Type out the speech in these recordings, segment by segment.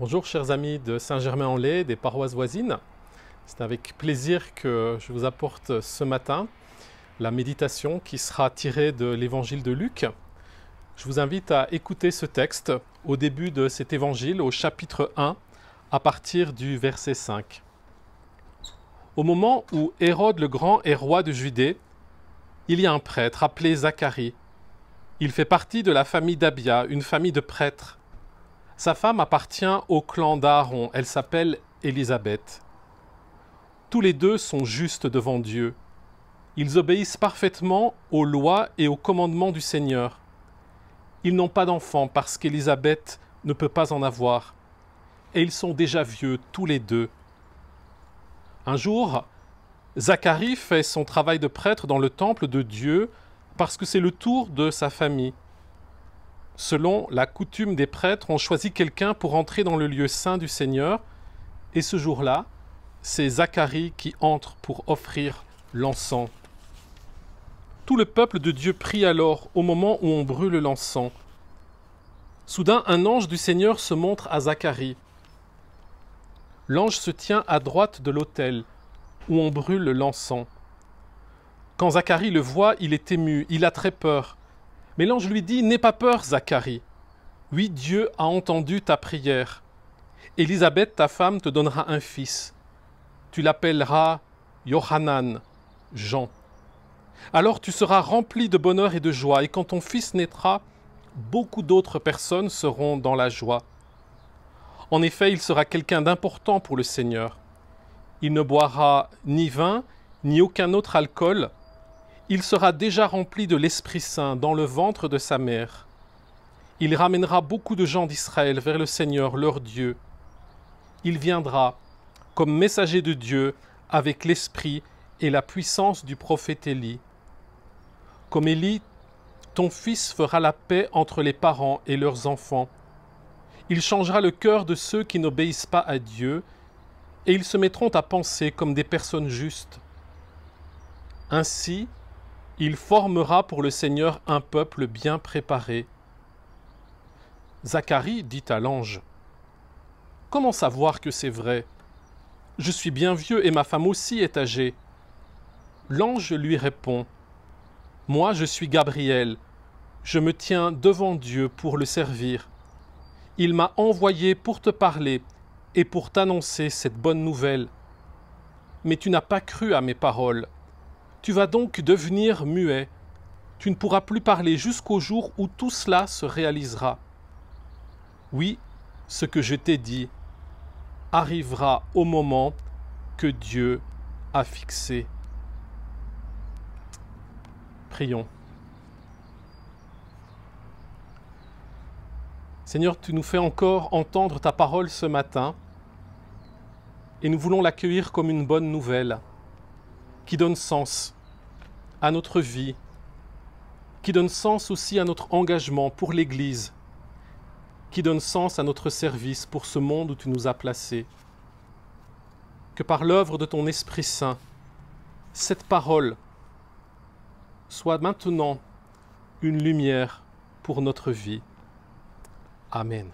Bonjour chers amis de Saint-Germain-en-Laye, des paroisses voisines. C'est avec plaisir que je vous apporte ce matin la méditation qui sera tirée de l'évangile de Luc. Je vous invite à écouter ce texte au début de cet évangile, au chapitre 1, à partir du verset 5. Au moment où Hérode le Grand est roi de Judée, il y a un prêtre appelé Zacharie. Il fait partie de la famille d'Abia, une famille de prêtres. Sa femme appartient au clan d'Aaron, elle s'appelle Élisabeth. Tous les deux sont justes devant Dieu. Ils obéissent parfaitement aux lois et aux commandements du Seigneur. Ils n'ont pas d'enfants parce qu'Élisabeth ne peut pas en avoir. Et ils sont déjà vieux tous les deux. Un jour, Zacharie fait son travail de prêtre dans le temple de Dieu parce que c'est le tour de sa famille. Selon la coutume des prêtres, on choisit quelqu'un pour entrer dans le lieu saint du Seigneur. Et ce jour-là, c'est Zacharie qui entre pour offrir l'encens. Tout le peuple de Dieu prie alors au moment où on brûle l'encens. Soudain, un ange du Seigneur se montre à Zacharie. L'ange se tient à droite de l'autel, où on brûle l'encens. Quand Zacharie le voit, il est ému, il a très peur. Mais l'ange lui dit, N'aie pas peur, Zacharie. Oui, Dieu a entendu ta prière. Élisabeth, ta femme, te donnera un fils. Tu l'appelleras Yohanan, Jean. Alors tu seras rempli de bonheur et de joie, et quand ton fils naîtra, beaucoup d'autres personnes seront dans la joie. En effet, il sera quelqu'un d'important pour le Seigneur. Il ne boira ni vin, ni aucun autre alcool, il sera déjà rempli de l'Esprit Saint dans le ventre de sa mère. Il ramènera beaucoup de gens d'Israël vers le Seigneur, leur Dieu. Il viendra comme messager de Dieu avec l'Esprit et la puissance du prophète Élie. Comme Élie, ton fils fera la paix entre les parents et leurs enfants. Il changera le cœur de ceux qui n'obéissent pas à Dieu, et ils se mettront à penser comme des personnes justes. Ainsi, il formera pour le Seigneur un peuple bien préparé. Zacharie dit à l'ange Comment savoir que c'est vrai Je suis bien vieux et ma femme aussi est âgée. L'ange lui répond Moi, je suis Gabriel. Je me tiens devant Dieu pour le servir. Il m'a envoyé pour te parler et pour t'annoncer cette bonne nouvelle. Mais tu n'as pas cru à mes paroles tu vas donc devenir muet. Tu ne pourras plus parler jusqu'au jour où tout cela se réalisera. Oui, ce que je t'ai dit arrivera au moment que Dieu a fixé. Prions. Seigneur, tu nous fais encore entendre ta parole ce matin et nous voulons l'accueillir comme une bonne nouvelle qui donne sens à notre vie, qui donne sens aussi à notre engagement pour l'Église, qui donne sens à notre service pour ce monde où tu nous as placés. Que par l'œuvre de ton Esprit Saint, cette parole soit maintenant une lumière pour notre vie. Amen.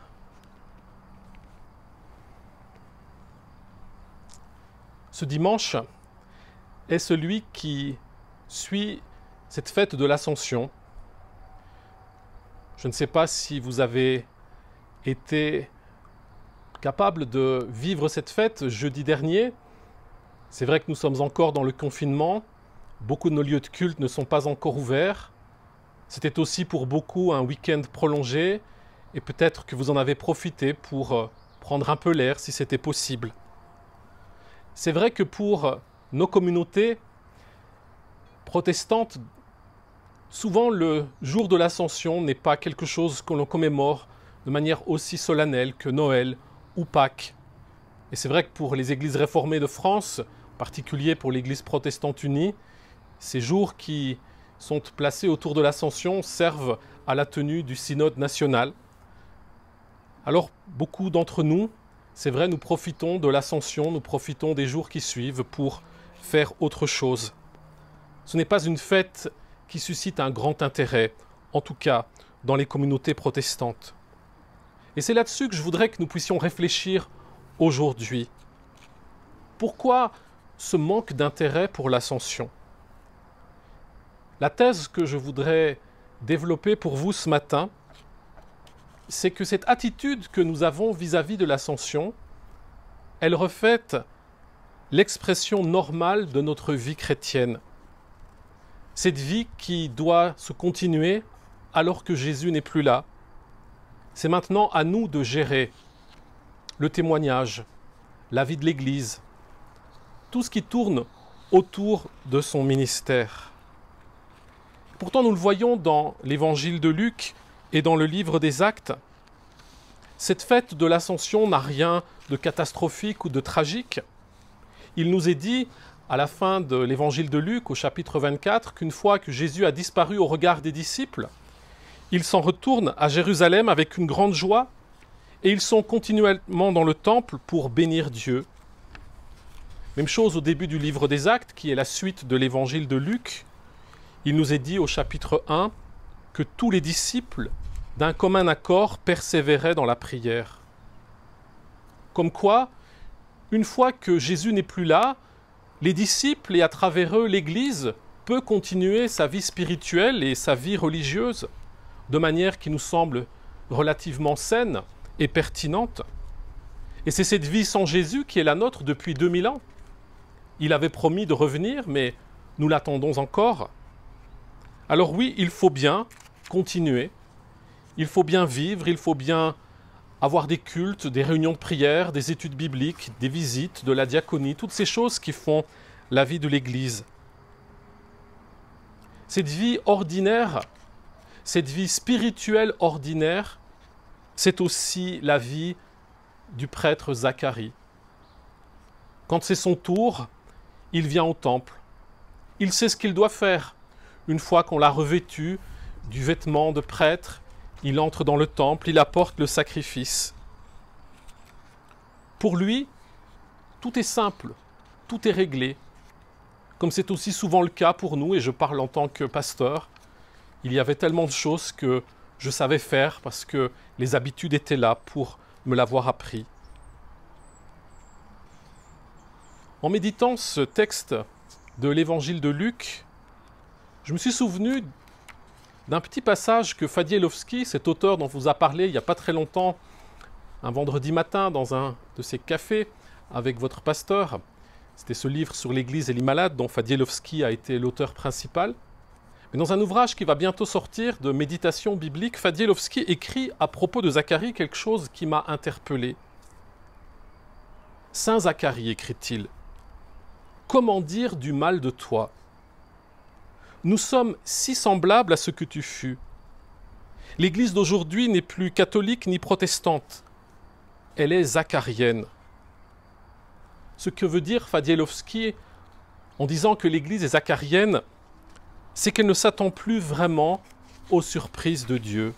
Ce dimanche, est celui qui suit cette fête de l'ascension. Je ne sais pas si vous avez été capable de vivre cette fête jeudi dernier. C'est vrai que nous sommes encore dans le confinement. Beaucoup de nos lieux de culte ne sont pas encore ouverts. C'était aussi pour beaucoup un week-end prolongé et peut-être que vous en avez profité pour euh, prendre un peu l'air si c'était possible. C'est vrai que pour euh, nos communautés protestantes, souvent le jour de l'ascension n'est pas quelque chose que l'on commémore de manière aussi solennelle que Noël ou Pâques. Et c'est vrai que pour les églises réformées de France, en particulier pour l'église protestante unie, ces jours qui sont placés autour de l'ascension servent à la tenue du synode national. Alors beaucoup d'entre nous, c'est vrai, nous profitons de l'ascension, nous profitons des jours qui suivent pour faire autre chose. Ce n'est pas une fête qui suscite un grand intérêt, en tout cas dans les communautés protestantes. Et c'est là-dessus que je voudrais que nous puissions réfléchir aujourd'hui. Pourquoi ce manque d'intérêt pour l'ascension La thèse que je voudrais développer pour vous ce matin, c'est que cette attitude que nous avons vis-à-vis de l'ascension, elle reflète l'expression normale de notre vie chrétienne. Cette vie qui doit se continuer alors que Jésus n'est plus là. C'est maintenant à nous de gérer le témoignage, la vie de l'Église, tout ce qui tourne autour de son ministère. Pourtant, nous le voyons dans l'évangile de Luc et dans le livre des Actes. Cette fête de l'Ascension n'a rien de catastrophique ou de tragique. Il nous est dit à la fin de l'évangile de Luc au chapitre 24 qu'une fois que Jésus a disparu au regard des disciples, ils s'en retournent à Jérusalem avec une grande joie et ils sont continuellement dans le temple pour bénir Dieu. Même chose au début du livre des Actes, qui est la suite de l'évangile de Luc. Il nous est dit au chapitre 1 que tous les disciples, d'un commun accord, persévéraient dans la prière. Comme quoi, une fois que Jésus n'est plus là, les disciples et à travers eux l'Église peut continuer sa vie spirituelle et sa vie religieuse de manière qui nous semble relativement saine et pertinente. Et c'est cette vie sans Jésus qui est la nôtre depuis 2000 ans. Il avait promis de revenir, mais nous l'attendons encore. Alors oui, il faut bien continuer, il faut bien vivre, il faut bien avoir des cultes, des réunions de prière, des études bibliques, des visites, de la diaconie, toutes ces choses qui font la vie de l'Église. Cette vie ordinaire, cette vie spirituelle ordinaire, c'est aussi la vie du prêtre Zacharie. Quand c'est son tour, il vient au temple. Il sait ce qu'il doit faire. Une fois qu'on l'a revêtu du vêtement de prêtre, il entre dans le temple, il apporte le sacrifice. Pour lui, tout est simple, tout est réglé. Comme c'est aussi souvent le cas pour nous, et je parle en tant que pasteur, il y avait tellement de choses que je savais faire parce que les habitudes étaient là pour me l'avoir appris. En méditant ce texte de l'évangile de Luc, je me suis souvenu d'un petit passage que Fadielowski, cet auteur dont vous a parlé il n'y a pas très longtemps, un vendredi matin dans un de ses cafés avec votre pasteur. C'était ce livre sur l'Église et les malades dont Fadielowski a été l'auteur principal. Mais dans un ouvrage qui va bientôt sortir de méditation biblique, Fadielowski écrit à propos de Zacharie quelque chose qui m'a interpellé. Saint Zacharie, écrit-il, comment dire du mal de toi nous sommes si semblables à ce que tu fus. L'Église d'aujourd'hui n'est plus catholique ni protestante. Elle est zacharienne. Ce que veut dire Fadielovski en disant que l'Église est zacharienne, c'est qu'elle ne s'attend plus vraiment aux surprises de Dieu.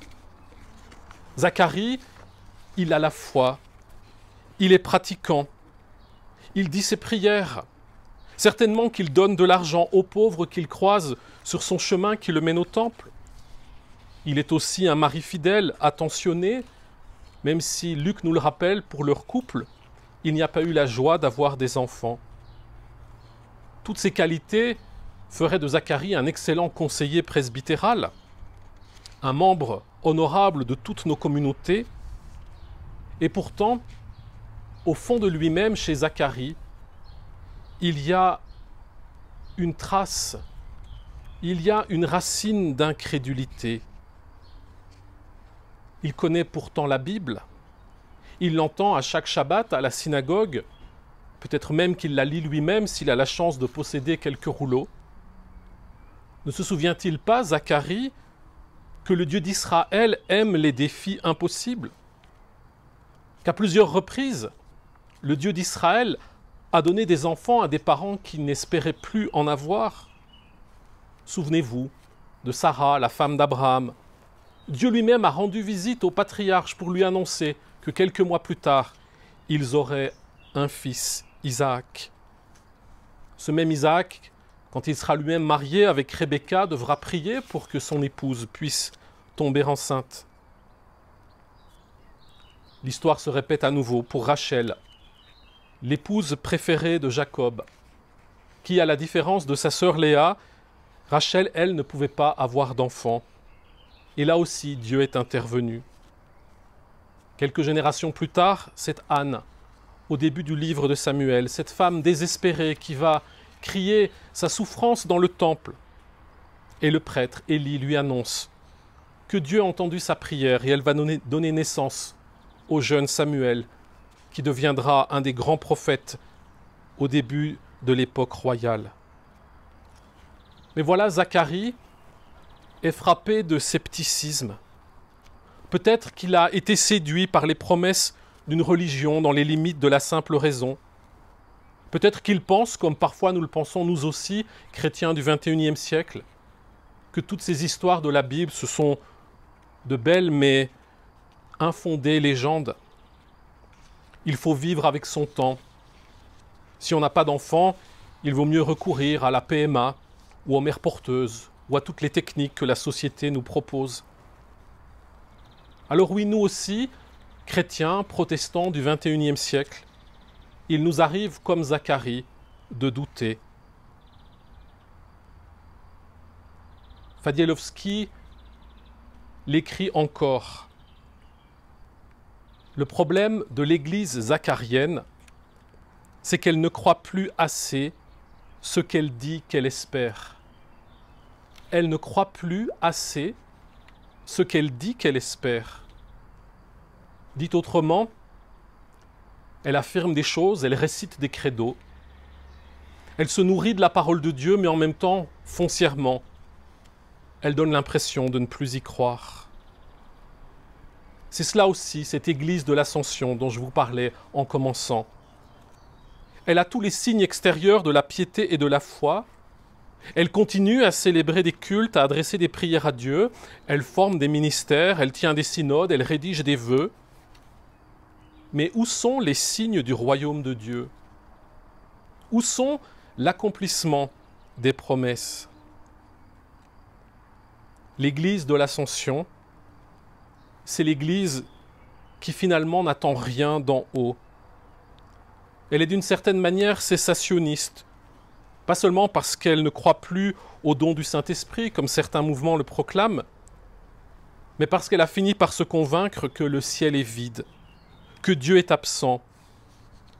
Zacharie, il a la foi, il est pratiquant, il dit ses prières, Certainement qu'il donne de l'argent aux pauvres qu'il croise sur son chemin qui le mène au temple. Il est aussi un mari fidèle, attentionné, même si Luc nous le rappelle, pour leur couple, il n'y a pas eu la joie d'avoir des enfants. Toutes ces qualités feraient de Zacharie un excellent conseiller presbytéral, un membre honorable de toutes nos communautés, et pourtant, au fond de lui-même, chez Zacharie, il y a une trace, il y a une racine d'incrédulité. Il connaît pourtant la Bible, il l'entend à chaque Shabbat à la synagogue, peut-être même qu'il la lit lui-même s'il a la chance de posséder quelques rouleaux. Ne se souvient-il pas, Zacharie, que le Dieu d'Israël aime les défis impossibles Qu'à plusieurs reprises, le Dieu d'Israël à donner des enfants à des parents qui n'espéraient plus en avoir Souvenez-vous de Sarah, la femme d'Abraham. Dieu lui-même a rendu visite au patriarche pour lui annoncer que quelques mois plus tard, ils auraient un fils, Isaac. Ce même Isaac, quand il sera lui-même marié avec Rebecca, devra prier pour que son épouse puisse tomber enceinte. L'histoire se répète à nouveau pour Rachel, l'épouse préférée de Jacob, qui, à la différence de sa sœur Léa, Rachel, elle, ne pouvait pas avoir d'enfant. Et là aussi, Dieu est intervenu. Quelques générations plus tard, cette Anne, au début du livre de Samuel, cette femme désespérée qui va crier sa souffrance dans le temple. Et le prêtre Élie lui annonce que Dieu a entendu sa prière et elle va donner naissance au jeune Samuel, qui deviendra un des grands prophètes au début de l'époque royale. Mais voilà, Zacharie est frappé de scepticisme. Peut-être qu'il a été séduit par les promesses d'une religion dans les limites de la simple raison. Peut-être qu'il pense, comme parfois nous le pensons nous aussi, chrétiens du XXIe siècle, que toutes ces histoires de la Bible, ce sont de belles mais infondées légendes il faut vivre avec son temps. Si on n'a pas d'enfant, il vaut mieux recourir à la PMA ou aux mères porteuses ou à toutes les techniques que la société nous propose. Alors oui, nous aussi, chrétiens, protestants du XXIe siècle, il nous arrive, comme Zacharie, de douter. Fadielovski l'écrit encore. Le problème de l'Église zacharienne, c'est qu'elle ne croit plus assez ce qu'elle dit qu'elle espère. Elle ne croit plus assez ce qu'elle dit qu'elle espère. Dit autrement, elle affirme des choses, elle récite des credos, elle se nourrit de la parole de Dieu, mais en même temps, foncièrement, elle donne l'impression de ne plus y croire. C'est cela aussi, cette Église de l'Ascension dont je vous parlais en commençant. Elle a tous les signes extérieurs de la piété et de la foi. Elle continue à célébrer des cultes, à adresser des prières à Dieu. Elle forme des ministères, elle tient des synodes, elle rédige des vœux. Mais où sont les signes du royaume de Dieu Où sont l'accomplissement des promesses L'Église de l'Ascension c'est l'Église qui finalement n'attend rien d'en haut. Elle est d'une certaine manière cessationniste, pas seulement parce qu'elle ne croit plus au don du Saint-Esprit, comme certains mouvements le proclament, mais parce qu'elle a fini par se convaincre que le ciel est vide, que Dieu est absent,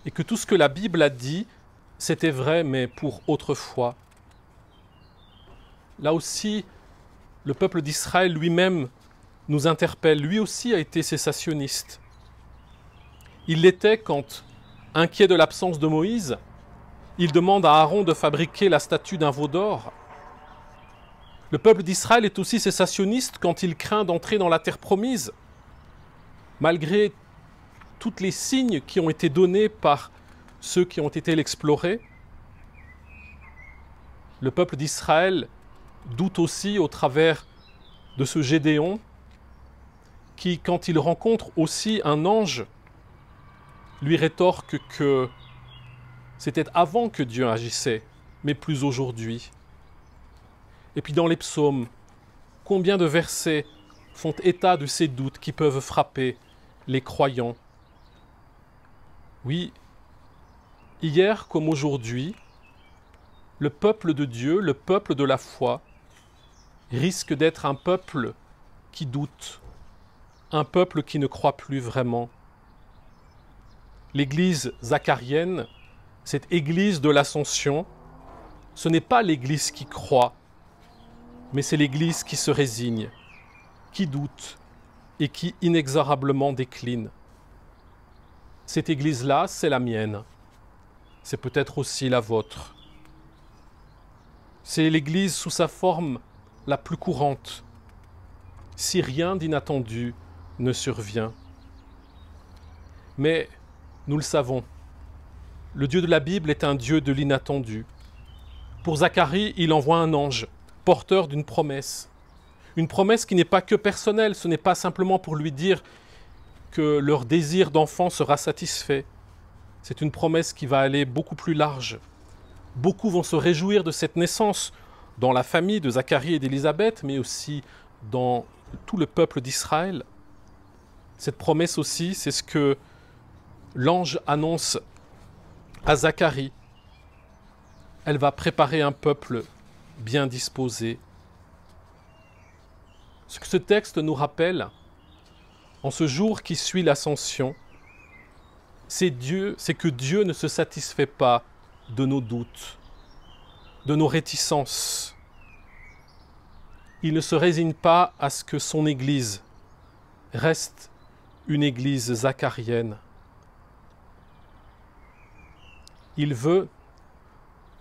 et que tout ce que la Bible a dit, c'était vrai, mais pour autrefois. Là aussi, le peuple d'Israël lui-même nous interpelle. Lui aussi a été cessationniste. Il l'était quand, inquiet de l'absence de Moïse, il demande à Aaron de fabriquer la statue d'un veau d'or. Le peuple d'Israël est aussi cessationniste quand il craint d'entrer dans la terre promise. Malgré toutes les signes qui ont été donnés par ceux qui ont été l'explorer, le peuple d'Israël doute aussi au travers de ce Gédéon qui, quand il rencontre aussi un ange, lui rétorque que c'était avant que Dieu agissait, mais plus aujourd'hui. Et puis dans les psaumes, combien de versets font état de ces doutes qui peuvent frapper les croyants Oui, hier comme aujourd'hui, le peuple de Dieu, le peuple de la foi, risque d'être un peuple qui doute, un peuple qui ne croit plus vraiment. L'église zacharienne, cette église de l'ascension, ce n'est pas l'église qui croit, mais c'est l'église qui se résigne, qui doute et qui inexorablement décline. Cette église-là, c'est la mienne. C'est peut-être aussi la vôtre. C'est l'église sous sa forme la plus courante, si rien d'inattendu ne survient. Mais nous le savons, le Dieu de la Bible est un Dieu de l'inattendu. Pour Zacharie, il envoie un ange, porteur d'une promesse. Une promesse qui n'est pas que personnelle, ce n'est pas simplement pour lui dire que leur désir d'enfant sera satisfait. C'est une promesse qui va aller beaucoup plus large. Beaucoup vont se réjouir de cette naissance dans la famille de Zacharie et d'Élisabeth, mais aussi dans tout le peuple d'Israël. Cette promesse aussi, c'est ce que l'ange annonce à Zacharie. Elle va préparer un peuple bien disposé. Ce que ce texte nous rappelle, en ce jour qui suit l'ascension, c'est Dieu, c'est que Dieu ne se satisfait pas de nos doutes, de nos réticences. Il ne se résigne pas à ce que son Église reste une église zacharienne. Il veut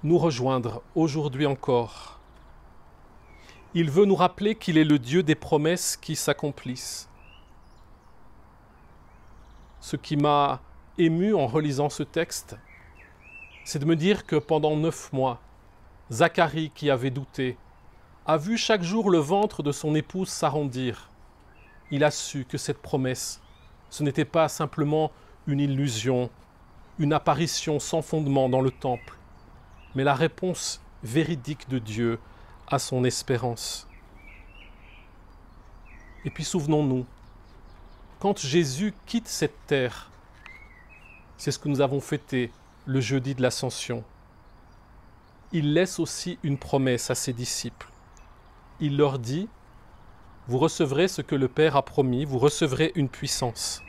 nous rejoindre aujourd'hui encore. Il veut nous rappeler qu'il est le Dieu des promesses qui s'accomplissent. Ce qui m'a ému en relisant ce texte, c'est de me dire que pendant neuf mois, Zacharie, qui avait douté, a vu chaque jour le ventre de son épouse s'arrondir. Il a su que cette promesse ce n'était pas simplement une illusion, une apparition sans fondement dans le temple, mais la réponse véridique de Dieu à son espérance. Et puis souvenons-nous, quand Jésus quitte cette terre, c'est ce que nous avons fêté le jeudi de l'ascension, il laisse aussi une promesse à ses disciples. Il leur dit, vous recevrez ce que le Père a promis, vous recevrez une puissance.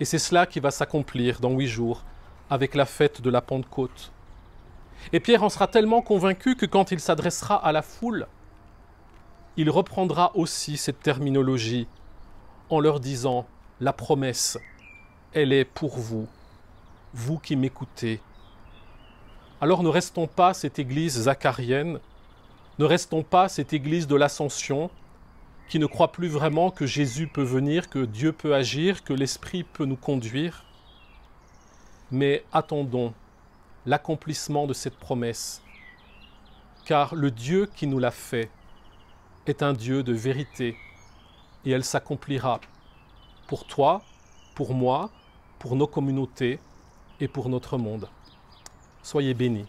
Et c'est cela qui va s'accomplir dans huit jours avec la fête de la Pentecôte. Et Pierre en sera tellement convaincu que quand il s'adressera à la foule, il reprendra aussi cette terminologie en leur disant, la promesse, elle est pour vous, vous qui m'écoutez. Alors ne restons pas cette église zacharienne, ne restons pas cette église de l'ascension, qui ne croient plus vraiment que Jésus peut venir, que Dieu peut agir, que l'Esprit peut nous conduire. Mais attendons l'accomplissement de cette promesse, car le Dieu qui nous l'a fait est un Dieu de vérité, et elle s'accomplira pour toi, pour moi, pour nos communautés et pour notre monde. Soyez bénis.